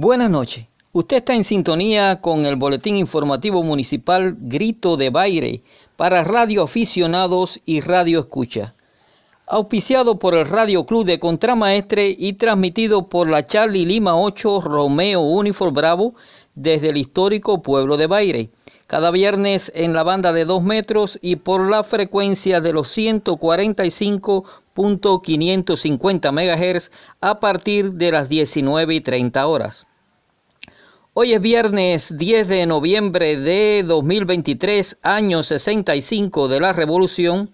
Buenas noches. Usted está en sintonía con el Boletín Informativo Municipal Grito de Baire para Radio Aficionados y Radio Escucha. Auspiciado por el Radio Club de Contramaestre y transmitido por la Charlie Lima 8 Romeo Uniform Bravo desde el histórico pueblo de Baire. Cada viernes en la banda de 2 metros y por la frecuencia de los 145.550 MHz a partir de las 19 y 30 horas. Hoy es viernes 10 de noviembre de 2023, año 65 de la Revolución,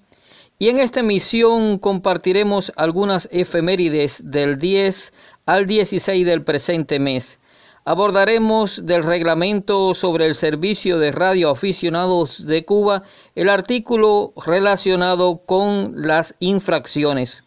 y en esta emisión compartiremos algunas efemérides del 10 al 16 del presente mes. Abordaremos del reglamento sobre el servicio de radio aficionados de Cuba el artículo relacionado con las infracciones.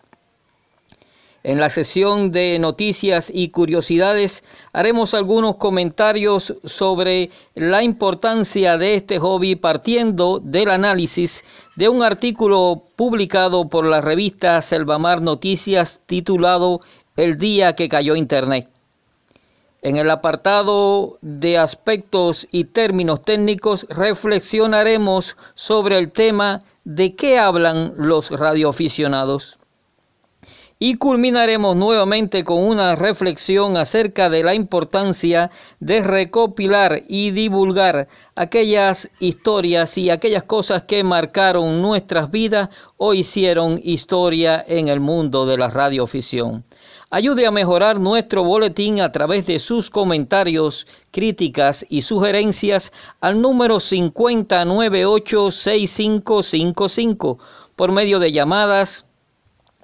En la sesión de noticias y curiosidades haremos algunos comentarios sobre la importancia de este hobby partiendo del análisis de un artículo publicado por la revista Selvamar Noticias titulado El día que cayó Internet. En el apartado de aspectos y términos técnicos reflexionaremos sobre el tema de qué hablan los radioaficionados y culminaremos nuevamente con una reflexión acerca de la importancia de recopilar y divulgar aquellas historias y aquellas cosas que marcaron nuestras vidas o hicieron historia en el mundo de la radioficción. Ayude a mejorar nuestro boletín a través de sus comentarios, críticas y sugerencias al número 50986555 por medio de llamadas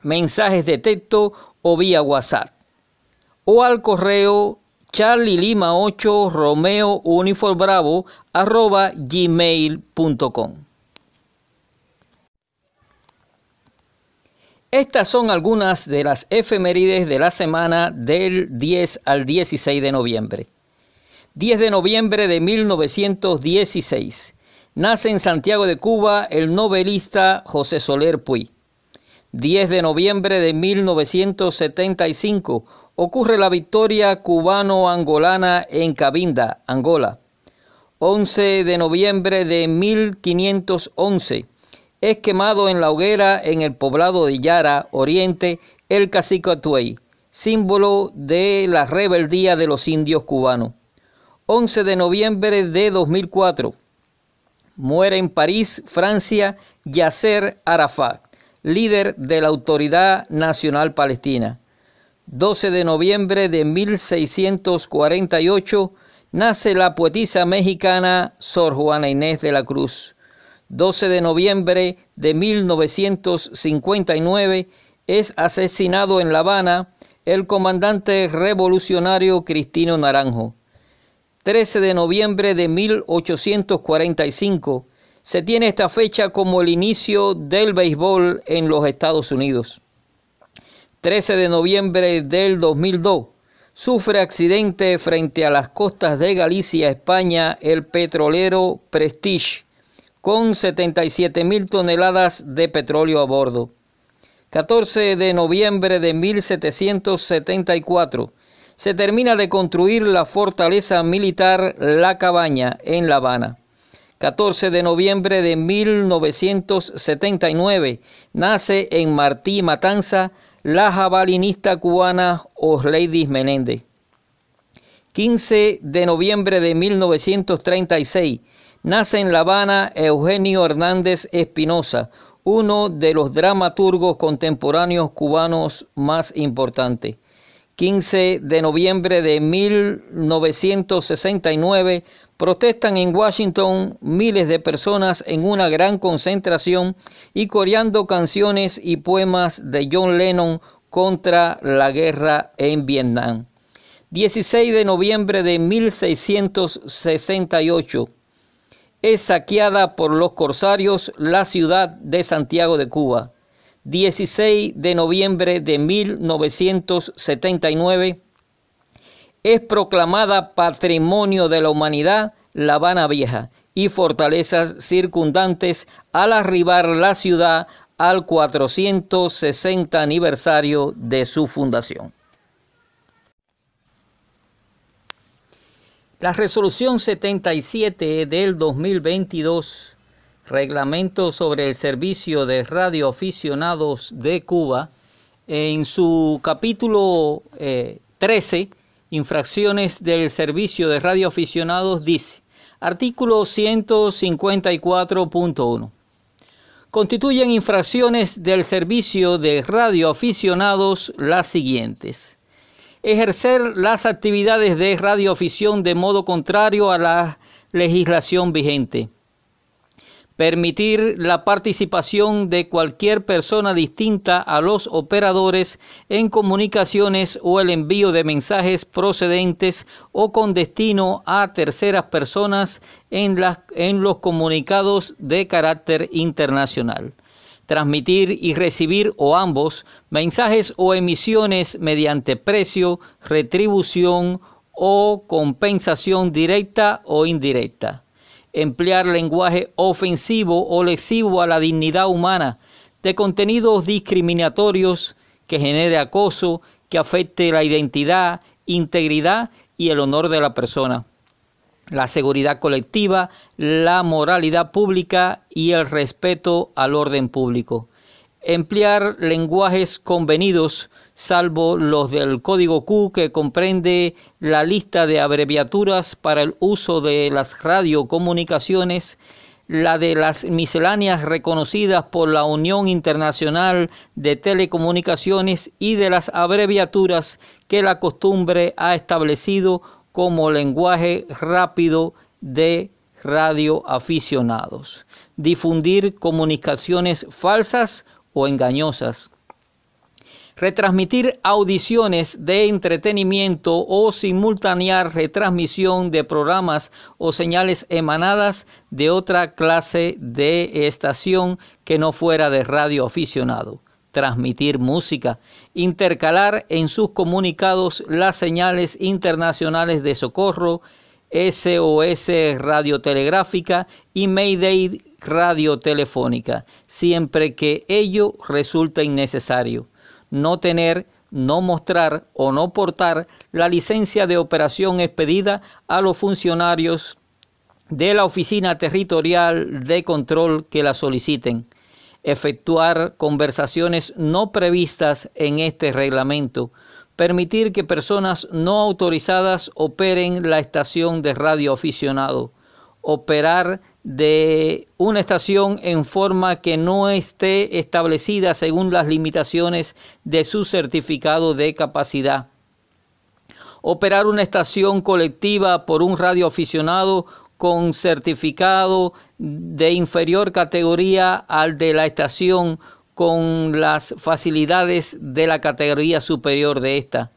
mensajes de texto o vía WhatsApp o al correo charlie lima 8 romeo gmail.com. Estas son algunas de las efemérides de la semana del 10 al 16 de noviembre. 10 de noviembre de 1916. Nace en Santiago de Cuba el novelista José Soler Puy. 10 de noviembre de 1975, ocurre la victoria cubano-angolana en Cabinda, Angola. 11 de noviembre de 1511, es quemado en la hoguera en el poblado de Yara, Oriente, el cacique Atuey, símbolo de la rebeldía de los indios cubanos. 11 de noviembre de 2004, muere en París, Francia, Yasser Arafat líder de la Autoridad Nacional Palestina. 12 de noviembre de 1648 nace la poetisa mexicana Sor Juana Inés de la Cruz. 12 de noviembre de 1959 es asesinado en La Habana el comandante revolucionario Cristino Naranjo. 13 de noviembre de 1845 se tiene esta fecha como el inicio del béisbol en los Estados Unidos. 13 de noviembre del 2002, sufre accidente frente a las costas de Galicia, España, el petrolero Prestige, con 77 mil toneladas de petróleo a bordo. 14 de noviembre de 1774, se termina de construir la fortaleza militar La Cabaña en La Habana. 14 de noviembre de 1979, nace en Martí Matanza la jabalinista cubana Osleidis Menéndez. 15 de noviembre de 1936, nace en La Habana Eugenio Hernández Espinosa, uno de los dramaturgos contemporáneos cubanos más importantes. 15 de noviembre de 1969, Protestan en Washington miles de personas en una gran concentración y coreando canciones y poemas de John Lennon contra la guerra en Vietnam. 16 de noviembre de 1668. Es saqueada por los corsarios la ciudad de Santiago de Cuba. 16 de noviembre de 1979 es proclamada Patrimonio de la Humanidad La Habana Vieja y fortalezas circundantes al arribar la ciudad al 460 aniversario de su fundación. La resolución 77 del 2022, Reglamento sobre el Servicio de Radioaficionados de Cuba, en su capítulo 13, eh, Infracciones del Servicio de radioaficionados, dice, artículo 154.1. Constituyen infracciones del Servicio de radioaficionados las siguientes. Ejercer las actividades de radioafición de modo contrario a la legislación vigente permitir la participación de cualquier persona distinta a los operadores en comunicaciones o el envío de mensajes procedentes o con destino a terceras personas en, en los comunicados de carácter internacional transmitir y recibir o ambos mensajes o emisiones mediante precio, retribución o compensación directa o indirecta emplear lenguaje ofensivo o lesivo a la dignidad humana, de contenidos discriminatorios que genere acoso, que afecte la identidad, integridad y el honor de la persona, la seguridad colectiva, la moralidad pública y el respeto al orden público. Emplear lenguajes convenidos salvo los del código Q que comprende la lista de abreviaturas para el uso de las radiocomunicaciones, la de las misceláneas reconocidas por la Unión Internacional de Telecomunicaciones y de las abreviaturas que la costumbre ha establecido como lenguaje rápido de radioaficionados. Difundir comunicaciones falsas o engañosas retransmitir audiciones de entretenimiento o simultanear retransmisión de programas o señales emanadas de otra clase de estación que no fuera de radio aficionado transmitir música, intercalar en sus comunicados las señales internacionales de socorro, SOS radiotelegráfica y Mayday radiotelefónica, siempre que ello resulte innecesario no tener, no mostrar o no portar la licencia de operación expedida a los funcionarios de la Oficina Territorial de Control que la soliciten. Efectuar conversaciones no previstas en este reglamento. Permitir que personas no autorizadas operen la estación de radio aficionado. Operar de una estación en forma que no esté establecida según las limitaciones de su certificado de capacidad. Operar una estación colectiva por un radioaficionado con certificado de inferior categoría al de la estación con las facilidades de la categoría superior de esta.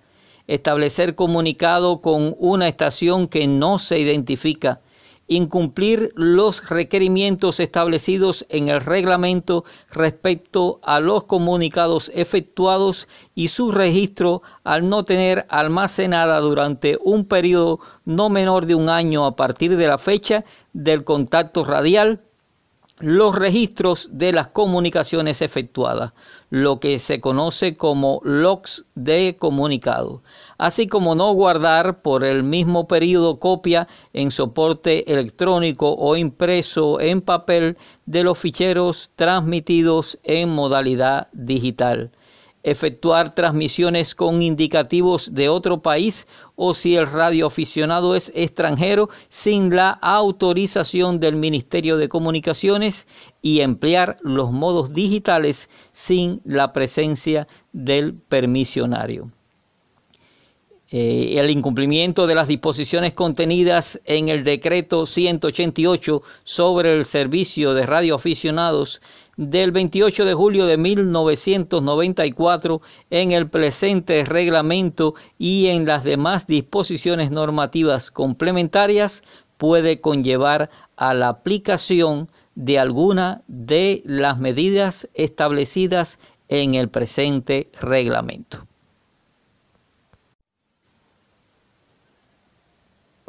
Establecer comunicado con una estación que no se identifica incumplir los requerimientos establecidos en el reglamento respecto a los comunicados efectuados y su registro al no tener almacenada durante un periodo no menor de un año a partir de la fecha del contacto radial los registros de las comunicaciones efectuadas, lo que se conoce como logs de comunicado, así como no guardar por el mismo periodo copia en soporte electrónico o impreso en papel de los ficheros transmitidos en modalidad digital efectuar transmisiones con indicativos de otro país o si el radioaficionado es extranjero sin la autorización del Ministerio de Comunicaciones y emplear los modos digitales sin la presencia del permisionario. Eh, el incumplimiento de las disposiciones contenidas en el decreto 188 sobre el servicio de radioaficionados del 28 de julio de 1994 en el presente reglamento y en las demás disposiciones normativas complementarias puede conllevar a la aplicación de alguna de las medidas establecidas en el presente reglamento.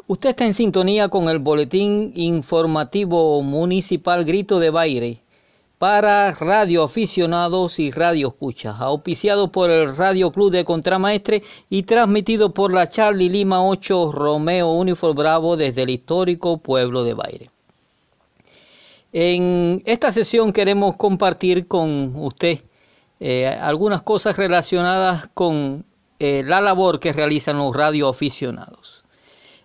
Usted está en sintonía con el boletín informativo municipal Grito de Baire para Aficionados y Radio escuchas auspiciado por el Radio Club de Contramaestre y transmitido por la Charlie Lima 8 Romeo Uniform Bravo desde el histórico pueblo de Baire. En esta sesión queremos compartir con usted eh, algunas cosas relacionadas con eh, la labor que realizan los radioaficionados.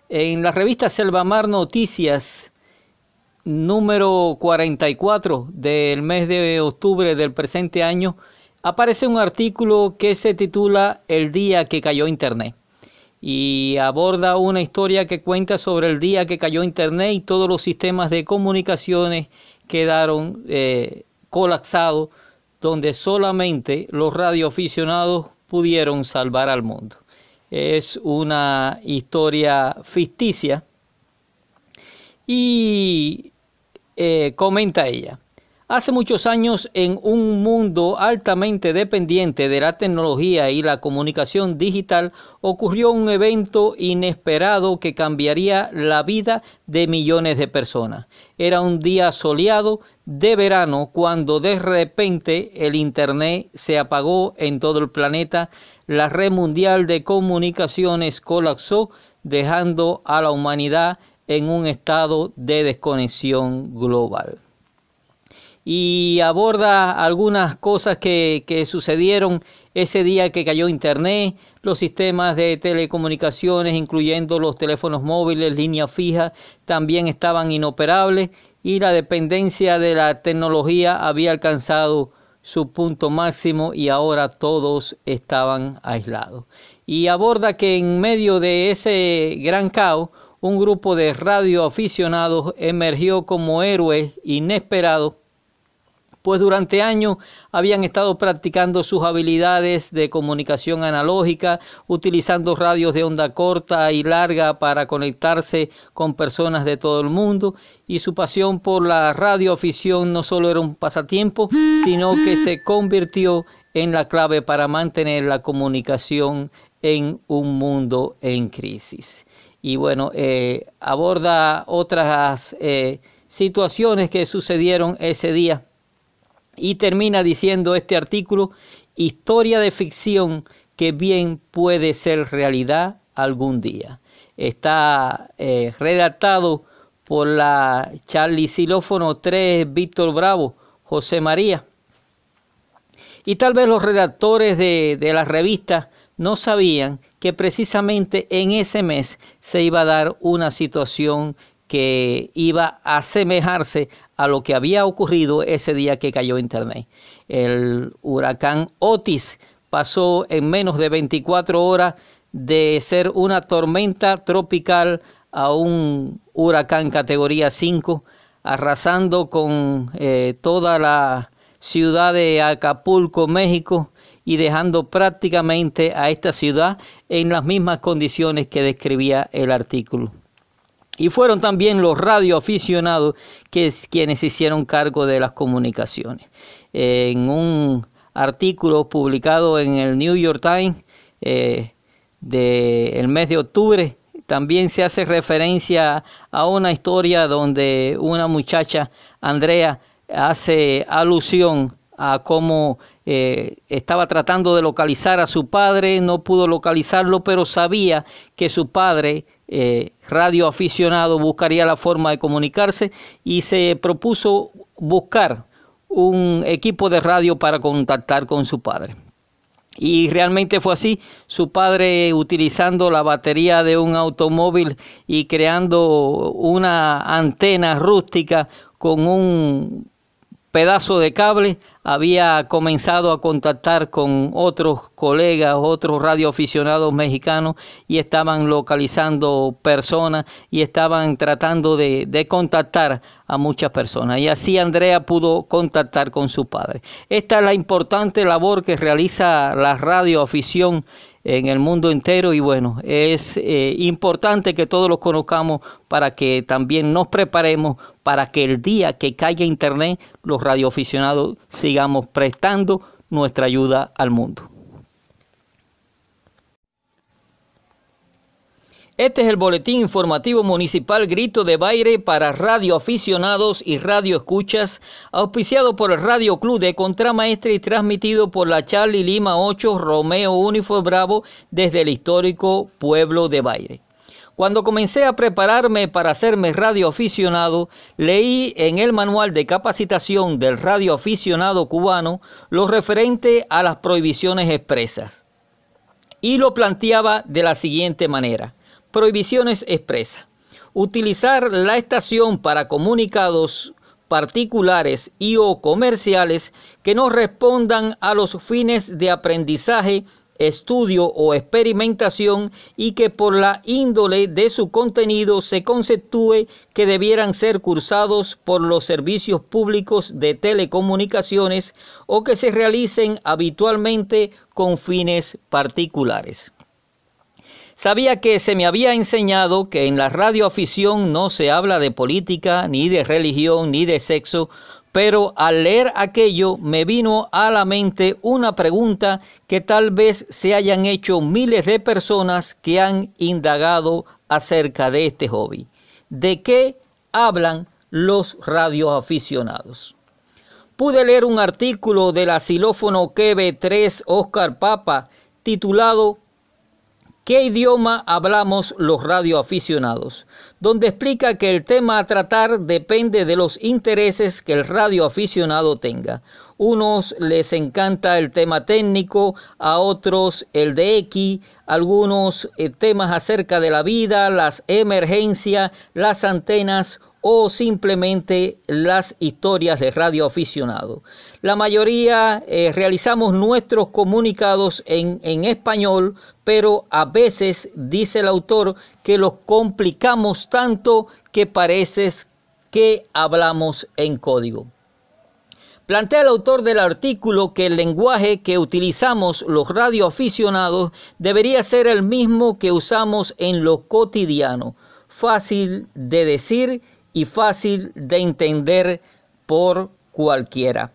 En la revista Selvamar Noticias, número 44 del mes de octubre del presente año, aparece un artículo que se titula El día que cayó Internet y aborda una historia que cuenta sobre el día que cayó Internet y todos los sistemas de comunicaciones quedaron eh, colapsados, donde solamente los radioaficionados pudieron salvar al mundo. Es una historia ficticia y eh, comenta ella. Hace muchos años, en un mundo altamente dependiente de la tecnología y la comunicación digital, ocurrió un evento inesperado que cambiaría la vida de millones de personas. Era un día soleado de verano cuando de repente el Internet se apagó en todo el planeta, la red mundial de comunicaciones colapsó, dejando a la humanidad en un estado de desconexión global. Y aborda algunas cosas que, sucedieron ese día que cayó Internet, los sistemas de telecomunicaciones, incluyendo los teléfonos móviles, línea fija también estaban inoperables y la dependencia de la tecnología había alcanzado su punto máximo y ahora todos estaban aislados. Y aborda que en medio de ese gran caos, un grupo de radioaficionados emergió como héroes inesperados, pues durante años habían estado practicando sus habilidades de comunicación analógica, utilizando radios de onda corta y larga para conectarse con personas de todo el mundo, y su pasión por la radioafición no solo era un pasatiempo, sino que se convirtió en la clave para mantener la comunicación en un mundo en crisis y bueno, eh, aborda otras eh, situaciones que sucedieron ese día. Y termina diciendo este artículo, historia de ficción que bien puede ser realidad algún día. Está eh, redactado por la Charlie Silófono 3, Víctor Bravo, José María. Y tal vez los redactores de, de las revistas no sabían que precisamente en ese mes se iba a dar una situación que iba a asemejarse a lo que había ocurrido ese día que cayó Internet. El huracán Otis pasó en menos de 24 horas de ser una tormenta tropical a un huracán categoría 5, arrasando con eh, toda la ciudad de Acapulco, México, y dejando prácticamente a esta ciudad en las mismas condiciones que describía el artículo. Y fueron también los radioaficionados que, quienes hicieron cargo de las comunicaciones. En un artículo publicado en el New York Times eh, del mes de octubre, también se hace referencia a una historia donde una muchacha, Andrea, hace alusión a cómo eh, estaba tratando de localizar a su padre, no pudo localizarlo, pero sabía que su padre, eh, radio aficionado, buscaría la forma de comunicarse y se propuso buscar un equipo de radio para contactar con su padre. Y realmente fue así, su padre utilizando la batería de un automóvil y creando una antena rústica con un pedazo de cable, había comenzado a contactar con otros colegas, otros radioaficionados mexicanos y estaban localizando personas y estaban tratando de, contactar a muchas personas. Y así Andrea pudo contactar con su padre. Esta es la importante labor que realiza la radioafición en el mundo entero y bueno, es eh, importante que todos los conozcamos para que también nos preparemos para que el día que caiga Internet los radioaficionados sigamos prestando nuestra ayuda al mundo. Este es el boletín informativo municipal Grito de Baire para radio aficionados y radio escuchas, auspiciado por el Radio Club de Contramaestre y transmitido por la Charlie Lima 8 Romeo Unifor Bravo desde el histórico pueblo de Baire. Cuando comencé a prepararme para hacerme radio aficionado, leí en el manual de capacitación del radio aficionado cubano lo referente a las prohibiciones expresas. Y lo planteaba de la siguiente manera. Prohibiciones expresas. Utilizar la estación para comunicados particulares y o comerciales que no respondan a los fines de aprendizaje, estudio o experimentación y que por la índole de su contenido se conceptúe que debieran ser cursados por los servicios públicos de telecomunicaciones o que se realicen habitualmente con fines particulares. Sabía que se me había enseñado que en la radioafición no se habla de política, ni de religión, ni de sexo, pero al leer aquello me vino a la mente una pregunta que tal vez se hayan hecho miles de personas que han indagado acerca de este hobby. ¿De qué hablan los radioaficionados? Pude leer un artículo del asilófono kb 3 Oscar Papa titulado ¿Qué idioma hablamos los radioaficionados? Donde explica que el tema a tratar depende de los intereses que el radioaficionado tenga. Unos les encanta el tema técnico, a otros el de X, algunos eh, temas acerca de la vida, las emergencias, las antenas o simplemente las historias de radio aficionado. La mayoría eh, realizamos nuestros comunicados en, en español, pero a veces dice el autor que los complicamos tanto que parece que hablamos en código. Plantea el autor del artículo que el lenguaje que utilizamos los radioaficionados debería ser el mismo que usamos en lo cotidiano, fácil de decir y fácil de entender por cualquiera.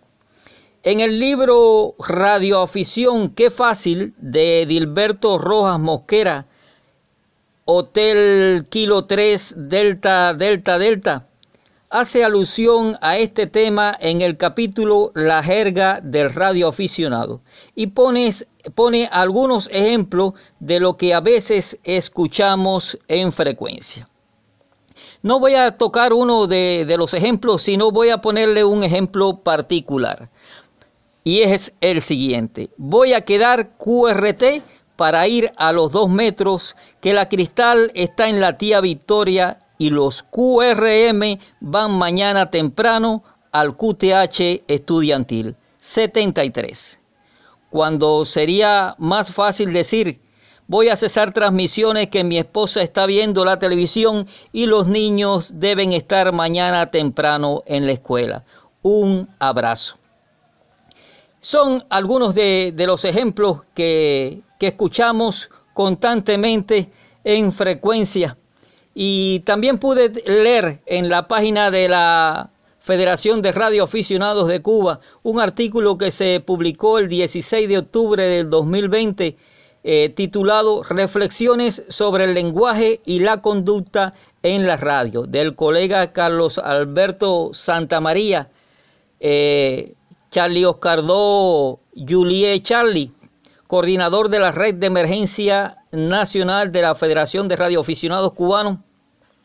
En el libro Radioafición, qué fácil, de Dilberto Rojas Mosquera, Hotel Kilo 3, Delta, Delta, Delta, hace alusión a este tema en el capítulo La jerga del radioaficionado y pone algunos ejemplos de lo que a veces escuchamos en frecuencia. No voy a tocar uno de, los ejemplos, sino voy a ponerle un ejemplo particular. Y es el siguiente. Voy a quedar QRT para ir a los dos metros, que la cristal está en la tía Victoria y los QRM van mañana temprano al QTH estudiantil 73. Cuando sería más fácil decir voy a cesar transmisiones que mi esposa está viendo la televisión y los niños deben estar mañana temprano en la escuela. Un abrazo. Son algunos de, los ejemplos que, que escuchamos constantemente en frecuencia. Y también pude leer en la página de la Federación de Radio Aficionados de Cuba un artículo que se publicó el 16 de octubre del 2020 eh, titulado Reflexiones sobre el lenguaje y la conducta en la radio, del colega Carlos Alberto Santamaría, eh, Charlie Oscardo Julie Charlie, coordinador de la Red de Emergencia Nacional de la Federación de Radioaficionados Cubanos,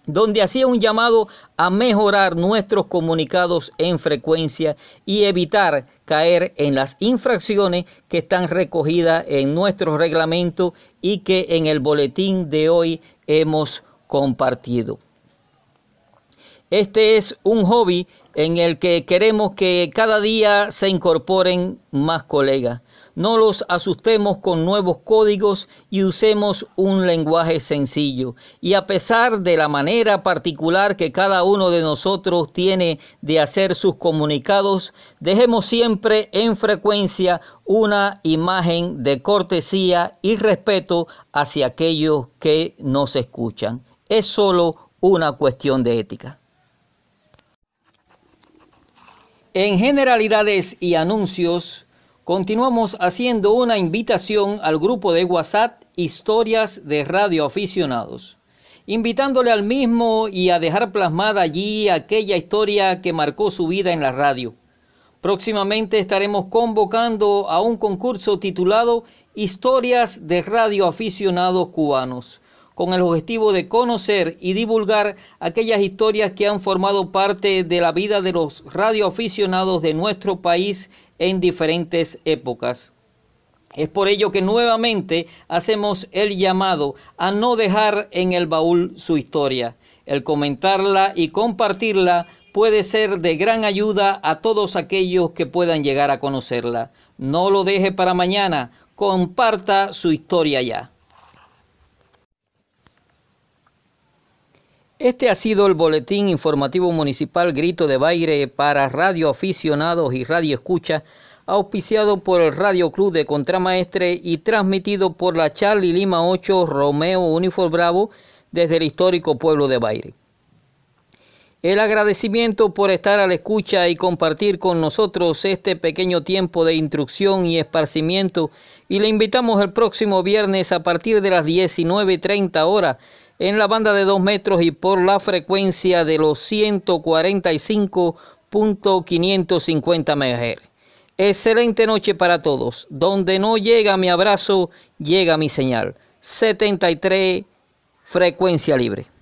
donde hacía un llamado a mejorar nuestros comunicados en frecuencia y evitar caer en las infracciones que están recogidas en nuestro reglamento y que en el boletín de hoy hemos compartido. Este es un hobby en el que queremos que cada día se incorporen más colegas. No los asustemos con nuevos códigos y usemos un lenguaje sencillo. Y a pesar de la manera particular que cada uno de nosotros tiene de hacer sus comunicados, dejemos siempre en frecuencia una imagen de cortesía y respeto hacia aquellos que nos escuchan. Es solo una cuestión de ética. En generalidades y anuncios, Continuamos haciendo una invitación al grupo de WhatsApp Historias de Radio Aficionados, invitándole al mismo y a dejar plasmada allí aquella historia que marcó su vida en la radio. Próximamente estaremos convocando a un concurso titulado Historias de Radio Aficionados Cubanos con el objetivo de conocer y divulgar aquellas historias que han formado parte de la vida de los radioaficionados de nuestro país en diferentes épocas. Es por ello que nuevamente hacemos el llamado a no dejar en el baúl su historia. El comentarla y compartirla puede ser de gran ayuda a todos aquellos que puedan llegar a conocerla. No lo deje para mañana, comparta su historia ya. Este ha sido el boletín informativo municipal Grito de Baire para radio aficionados y radio escucha, auspiciado por el Radio Club de Contramaestre y transmitido por la Charlie Lima 8 Romeo Uniform Bravo desde el histórico pueblo de Baire. El agradecimiento por estar a la escucha y compartir con nosotros este pequeño tiempo de instrucción y esparcimiento y le invitamos el próximo viernes a partir de las 19.30 horas en la banda de 2 metros y por la frecuencia de los 145.550 MHz. Excelente noche para todos. Donde no llega mi abrazo, llega mi señal. 73 frecuencia libre.